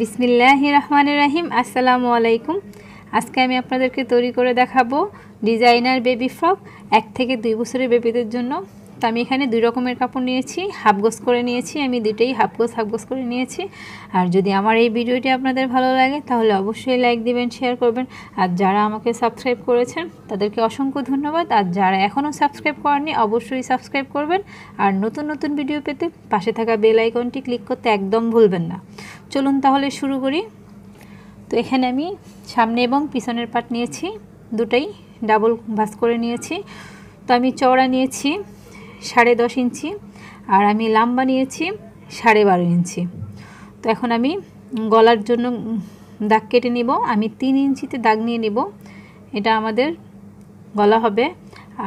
বিসমিল্লাহ রহমান রাহিম আসসালামু আলাইকুম আজকে আমি আপনাদেরকে তৈরি করে দেখাবো ডিজাইনার বেবি ফ্রক এক থেকে দুই বছরের বেবিদের জন্য তো আমি এখানে দুই রকমের কাপড় নিয়েছি হাফ গোস করে নিয়েছি আমি দুটোই হাফ গোস হাফ গোস করে নিয়েছি আর যদি আমার এই ভিডিওটি আপনাদের ভালো লাগে তাহলে অবশ্যই লাইক দিবেন শেয়ার করবেন আর যারা আমাকে সাবস্ক্রাইব করেছেন তাদেরকে অসংখ্য ধন্যবাদ আর যারা এখনও সাবস্ক্রাইব করেননি অবশ্যই সাবস্ক্রাইব করবেন আর নতুন নতুন ভিডিও পেতে পাশে থাকা বেল আইকনটি ক্লিক করতে একদম ভুলবেন না চলুন তাহলে শুরু করি তো এখানে আমি সামনে এবং পিছনের পাট নিয়েছি দুটাই ডাবল ভাস করে নিয়েছি তো আমি চওড়া নিয়েছি সাড়ে দশ ইঞ্চি আর আমি লাম্বা নিয়েছি সাড়ে বারো ইঞ্চি তো এখন আমি গলার জন্য দাগ কেটে নিব আমি তিন ইঞ্চিতে দাগ নিয়ে নিব এটা আমাদের গলা হবে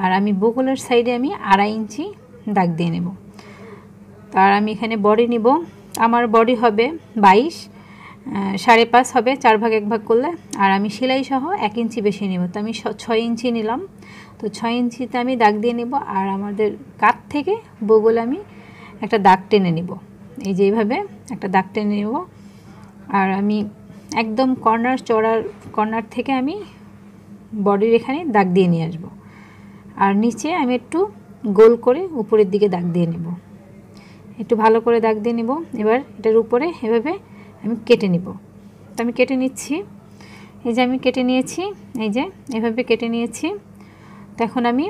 আর আমি বগলের সাইডে আমি আড়াই ইঞ্চি দাগ দিয়ে নেব তার আমি এখানে বডি নিব আমার বডি হবে বাইশ সাড়ে পাঁচ হবে চার ভাগ এক ভাগ করলে আর আমি সেলাই সহ এক ইঞ্চি বেশি নেব তো আমি ছয় ইঞ্চি নিলাম তো ছয় ইঞ্চিতে আমি দাগ দিয়ে নেব আর আমাদের কাত থেকে বগল আমি একটা দাগ টেনে নিব এই যে এইভাবে একটা দাগ টেনে নেব আর আমি একদম কর্নার চড়ার কর্নার থেকে আমি বডির এখানে দাগ দিয়ে নিয়ে আসব আর নিচে আমি একটু গোল করে উপরের দিকে দাগ দিয়ে নেব একটু ভালো করে দাগ দিয়ে নেব এবার এটার উপরে এভাবে আমি কেটে নিব তো আমি কেটে নিচ্ছি এই যে আমি কেটে নিয়েছি এই যে এভাবে কেটে নিয়েছি তখন আমি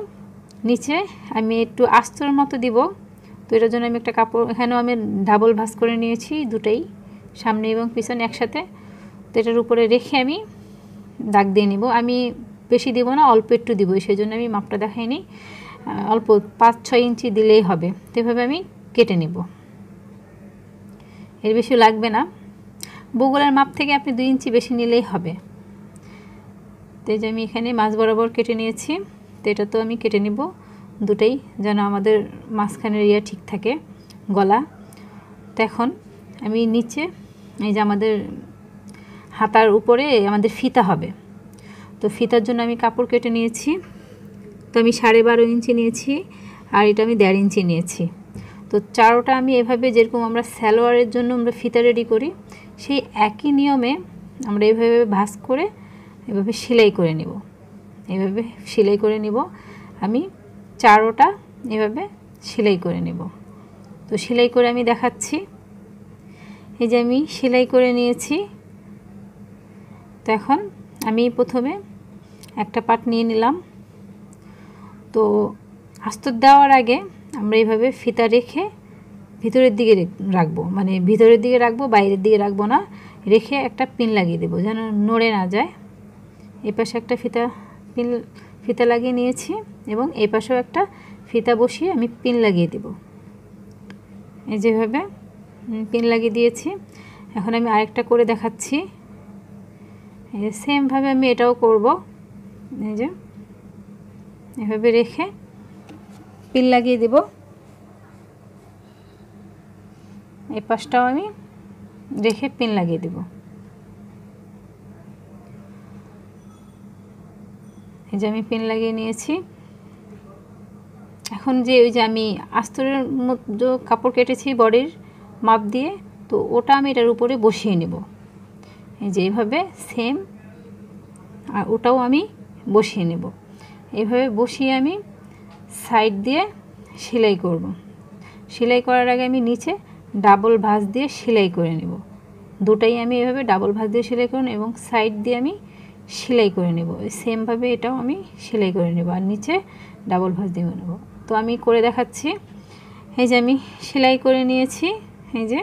নিচে আমি একটু আস্তর মতো দিব তো এটার জন্য আমি একটা কাপড় এখানেও আমি ডাবল ভাস করে নিয়েছি দুটাই সামনে এবং পিছনে একসাথে তো এটার উপরে রেখে আমি দাগ দিয়ে নিব আমি বেশি দেবো না অল্প একটু দিব সেই জন্য আমি মাপটা দেখাইনি অল্প পাঁচ ছয় ইঞ্চি দিলেই হবে তো এভাবে আমি কেটে নেব এর বেশি লাগবে না বগুলার মাপ থেকে আপনি দুই ইঞ্চি বেশি নিলেই হবে তো যে আমি এখানে মাছ বরাবর কেটে নিয়েছি তো এটা তো আমি কেটে নিব দুটাই যেন আমাদের মাঝখানের ইয়া ঠিক থাকে গলা তো এখন আমি নিচে এই যে আমাদের হাতার উপরে আমাদের ফিতা হবে তো ফিতার জন্য আমি কাপড় কেটে নিয়েছি তো আমি সাড়ে বারো ইঞ্চি নিয়েছি আর এটা আমি দেড় ইঞ্চি নিয়েছি তো চারোটা আমি এভাবে যেরকম আমরা স্যালোয়ারের জন্য আমরা ফিতা রেডি করি সেই একই নিয়মে আমরা এভাবে ভাস করে এভাবে সেলাই করে নেব এভাবে সেলাই করে নিব আমি চারোটা এভাবে সেলাই করে নেব তো সেলাই করে আমি দেখাচ্ছি এই যে আমি সেলাই করে নিয়েছি তো এখন আমি প্রথমে একটা পাট নিয়ে নিলাম তো আস্তর দেওয়ার আগে আমরা এইভাবে ফিতা রেখে ভিতরের দিকে রাখবো মানে ভিতরের দিকে রাখবো বাইরের দিকে রাখবো না রেখে একটা পিন লাগিয়ে দেবো যেন নড়ে না যায় এপাশে একটা ফিতা পিন ফিতা লাগিয়ে নিয়েছি এবং এই পাশেও একটা ফিতা বসিয়ে আমি পিন লাগিয়ে দেব এই যেভাবে পিন লাগিয়ে দিয়েছি এখন আমি আরেকটা করে দেখাচ্ছি সেমভাবে আমি এটাও করব এই যে এভাবে রেখে পিন লাগিয়ে দেব এই পাশটাও আমি রেখে পিন লাগিয়ে দেবো এই যে আমি পেন লাগিয়ে নিয়েছি এখন যে ওই যে আমি আস্তরের মধ্যে কাপড় কেটেছি বডির মাপ দিয়ে তো ওটা আমি এটার উপরে বসিয়ে নেব এই যে এইভাবে সেম আর ওটাও আমি বসিয়ে নেব এইভাবে বসিয়ে আমি সাইড দিয়ে সেলাই করব। সেলাই করার আগে আমি নিচে ডাবল ভাঁজ দিয়ে সেলাই করে নেব দুটাই আমি এভাবে ডাবল ভাঁজ দিয়ে সেলাই করুন এবং সাইড দিয়ে আমি সেলাই করে নেব সেমভাবে এটাও আমি সেলাই করে নেব আর নিচে ডাবল ভাঁজ দিয়ে নেব তো আমি করে দেখাচ্ছি এই যে আমি সেলাই করে নিয়েছি এই যে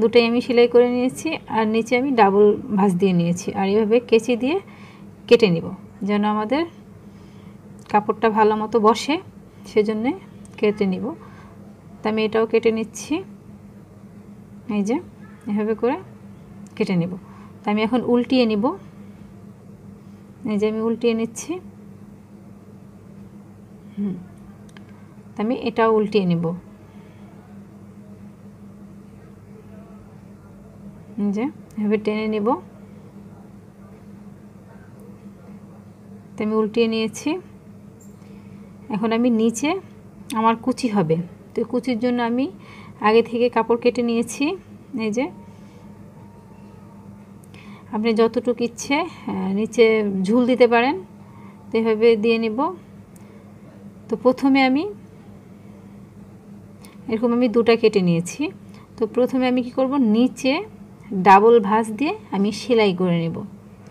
দুটাই আমি সেলাই করে নিয়েছি আর নিচে আমি ডাবল ভাঁজ দিয়ে নিয়েছি আর এভাবে কেচি দিয়ে কেটে নিব যেন আমাদের কাপড়টা ভালো মতো বসে সেজন্যে কেটে নিব তা আমি এটাও কেটে নিচ্ছি এই যে এভাবে করে কেটে নেব তা আমি এখন উল্টিয়ে নিব এই যে আমি উল্টিয়ে নিচ্ছি হুম আমি এটাও উল্টিয়ে নেব যে এভাবে টেনে নেব আমি উল্টিয়ে নিয়েছি এখন আমি নিচে আমার কুচি হবে তো কুচির জন্য আমি আগে থেকে কাপড় কেটে নিয়েছি এই যে আপনি যতটুকু ইচ্ছে নিচে ঝুল দিতে পারেন তো এভাবে দিয়ে নিব তো প্রথমে আমি এরকম আমি দুটা কেটে নিয়েছি তো প্রথমে আমি কি করব নিচে ডাবল ভাঁজ দিয়ে আমি সেলাই করে নেব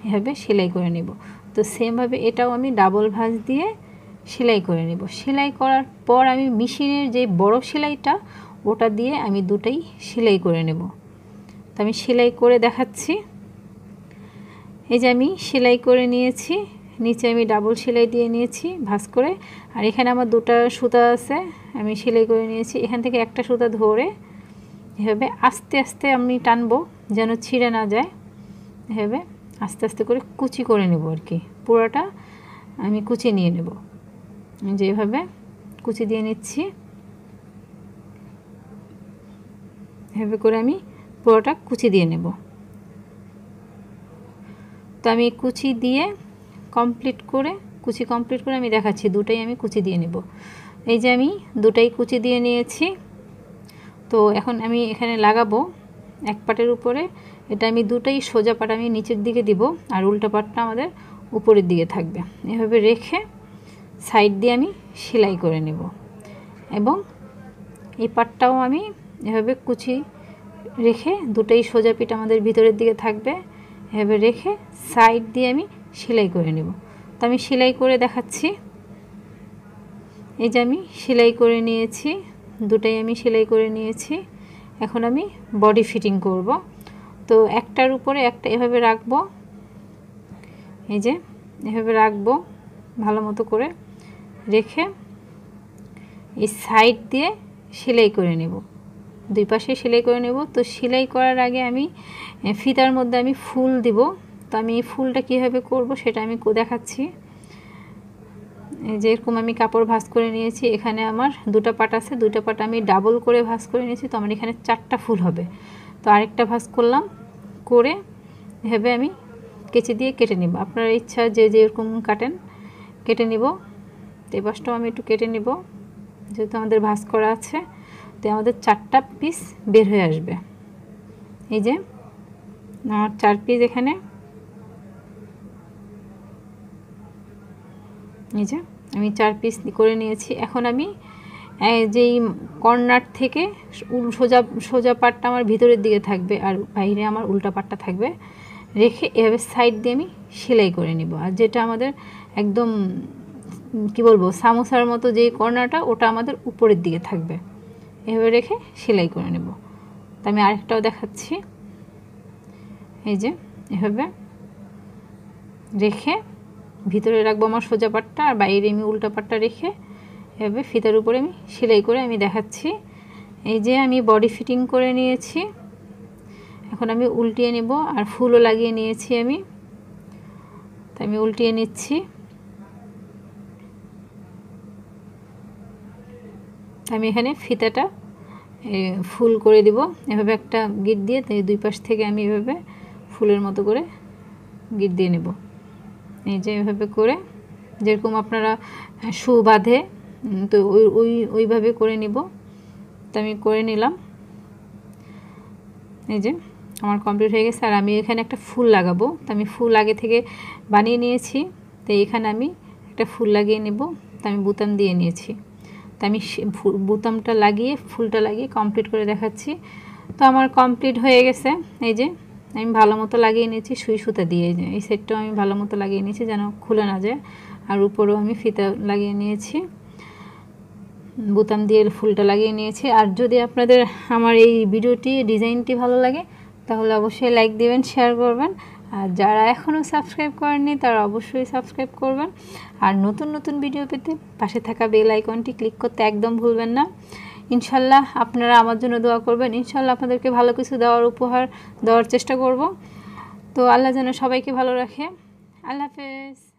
এভাবে সেলাই করে নেব তো সেমভাবে এটাও আমি ডাবল ভাঁজ দিয়ে সেলাই করে নেব সেলাই করার পর আমি মেশিনের যে বড় সেলাইটা ওটা দিয়ে আমি দুটাই সেলাই করে নেব তো আমি সেলাই করে দেখাচ্ছি এই যে আমি সেলাই করে নিয়েছি নিচে আমি ডাবল সেলাই দিয়ে নিয়েছি ভাস করে আর এখানে আমার দুটা সুতা আছে আমি সেলাই করে নিয়েছি এখান থেকে একটা সুতা ধরে এভাবে আস্তে আস্তে আমি টানবো যেন ছিঁড়ে না যায় এভাবে আস্তে আস্তে করে কুচি করে নেব আর কি পুরোটা আমি কুচি নিয়ে নেব যেভাবে কুচি দিয়ে নিচ্ছি এভাবে করে আমি পুরোটা কুচি দিয়ে নেব তো আমি কুচি দিয়ে কমপ্লিট করে কুচি কমপ্লিট করে আমি দেখাচ্ছি দুটাই আমি কুচি দিয়ে নেব এই যে আমি দুটাই কুচি দিয়ে নিয়েছি তো এখন আমি এখানে লাগাবো এক পাটের উপরে এটা আমি দুটাই সোজা পাট আমি নিচের দিকে দিব আর উল্টো পাটটা আমাদের উপরের দিকে থাকবে এভাবে রেখে সাইড দিয়ে আমি সেলাই করে নেব এবং এই পাটটাও আমি এভাবে কুচি রেখে দুটাই সোজা পিঠ আমাদের ভিতরের দিকে থাকবে এভাবে রেখে সাইড দিয়ে আমি সেলাই করে নেব তো আমি সেলাই করে দেখাচ্ছি এই যে আমি সেলাই করে নিয়েছি দুটাই আমি সেলাই করে নিয়েছি এখন আমি বডি ফিটিং করব তো একটার উপরে একটা এভাবে রাখবো এই যে এভাবে রাখবো ভালো মতো করে রেখে এই সাইড দিয়ে সেলাই করে নেব দুই পাশে সেলাই করে নেব তো সেলাই করার আগে আমি ফিতার মধ্যে আমি ফুল দিব তো আমি ফুলটা কীভাবে করব সেটা আমি দেখাচ্ছি যেরকম আমি কাপড় ভাঁজ করে নিয়েছি এখানে আমার দুটা পাট আছে দুটা পাট আমি ডাবল করে ভাঁজ করে নিয়েছি তো আমার এখানে চারটা ফুল হবে তো আরেকটা ভাঁজ করলাম করে এভাবে আমি কেচে দিয়ে কেটে নিব আপনার ইচ্ছা যে যেরকম কাটেন কেটে নিব এই পাশটাও আমি একটু কেটে নিব যেহেতু আমাদের ভাঁজ করা আছে করতে আমাদের চারটা পিস বের হয়ে আসবে এই যে আমার চার পিস এখানে এই যে আমি চার পিস করে নিয়েছি এখন আমি যেই কর্নার থেকে উল সোজা সোজা পাটটা আমার ভিতরের দিকে থাকবে আর বাইরে আমার উল্টা পাটটা থাকবে রেখে এভাবে সাইড দিয়ে আমি সেলাই করে নিব আর যেটা আমাদের একদম কি বলবো সামোসার মতো যেই কর্নারটা ওটা আমাদের উপরের দিকে থাকবে এভাবে রেখে সেলাই করে নেব তো আমি আরেকটাও দেখাচ্ছি এই যে এভাবে রেখে ভিতরে রাখবো আমার সোজা পাটটা আর বাইরে আমি উল্টা পাটটা রেখে এভাবে ফিতার উপরে আমি সেলাই করে আমি দেখাচ্ছি এই যে আমি বডি ফিটিং করে নিয়েছি এখন আমি উল্টিয়ে নেব আর ফুলও লাগিয়ে নিয়েছি আমি তা আমি উল্টিয়ে নিচ্ছি আমি এখানে ফিতাটা ফুল করে দিব এভাবে একটা গিট দিয়ে তাই দুই পাশ থেকে আমি এভাবে ফুলের মতো করে গিট দিয়ে নেব এই যে এভাবে করে যেরকম আপনারা শু বাঁধে তো ওই ওই ওইভাবে করে নিব তো আমি করে নিলাম এই যে আমার কমপ্লিট হয়ে গেছে আর আমি এখানে একটা ফুল লাগাবো তো আমি ফুল আগে থেকে বানিয়ে নিয়েছি তো এখানে আমি একটা ফুল লাগিয়ে নেব তো আমি বুতাম দিয়ে নিয়েছি তো আমি বুতামটা লাগিয়ে ফুলটা লাগিয়ে কমপ্লিট করে দেখাচ্ছি তো আমার কমপ্লিট হয়ে গেছে এই যে আমি ভালো মতো লাগিয়ে নিয়েছি সুই সুতা দিয়ে এই সেটটাও আমি ভালো মতো লাগিয়ে নিয়েছি যেন খুলে না যায় আর উপরেও আমি ফিতা লাগিয়ে নিয়েছি বোতাম দিয়ে ফুলটা লাগিয়ে নিয়েছি আর যদি আপনাদের আমার এই ভিডিওটি ডিজাইনটি ভালো লাগে তাহলে অবশ্যই লাইক দেবেন শেয়ার করবেন আর যারা এখনও সাবস্ক্রাইব করেননি তারা অবশ্যই সাবস্ক্রাইব করবেন আর নতুন নতুন ভিডিও পেতে পাশে থাকা বেল আইকনটি ক্লিক করতে একদম ভুলবেন না ইনশাল্লাহ আপনারা আমার জন্য দোয়া করবেন ইনশাল্লাহ আপনাদেরকে ভালো কিছু দেওয়ার উপহার দেওয়ার চেষ্টা করব তো আল্লাহ যেন সবাইকে ভালো রাখে আল্লাহ হাফেজ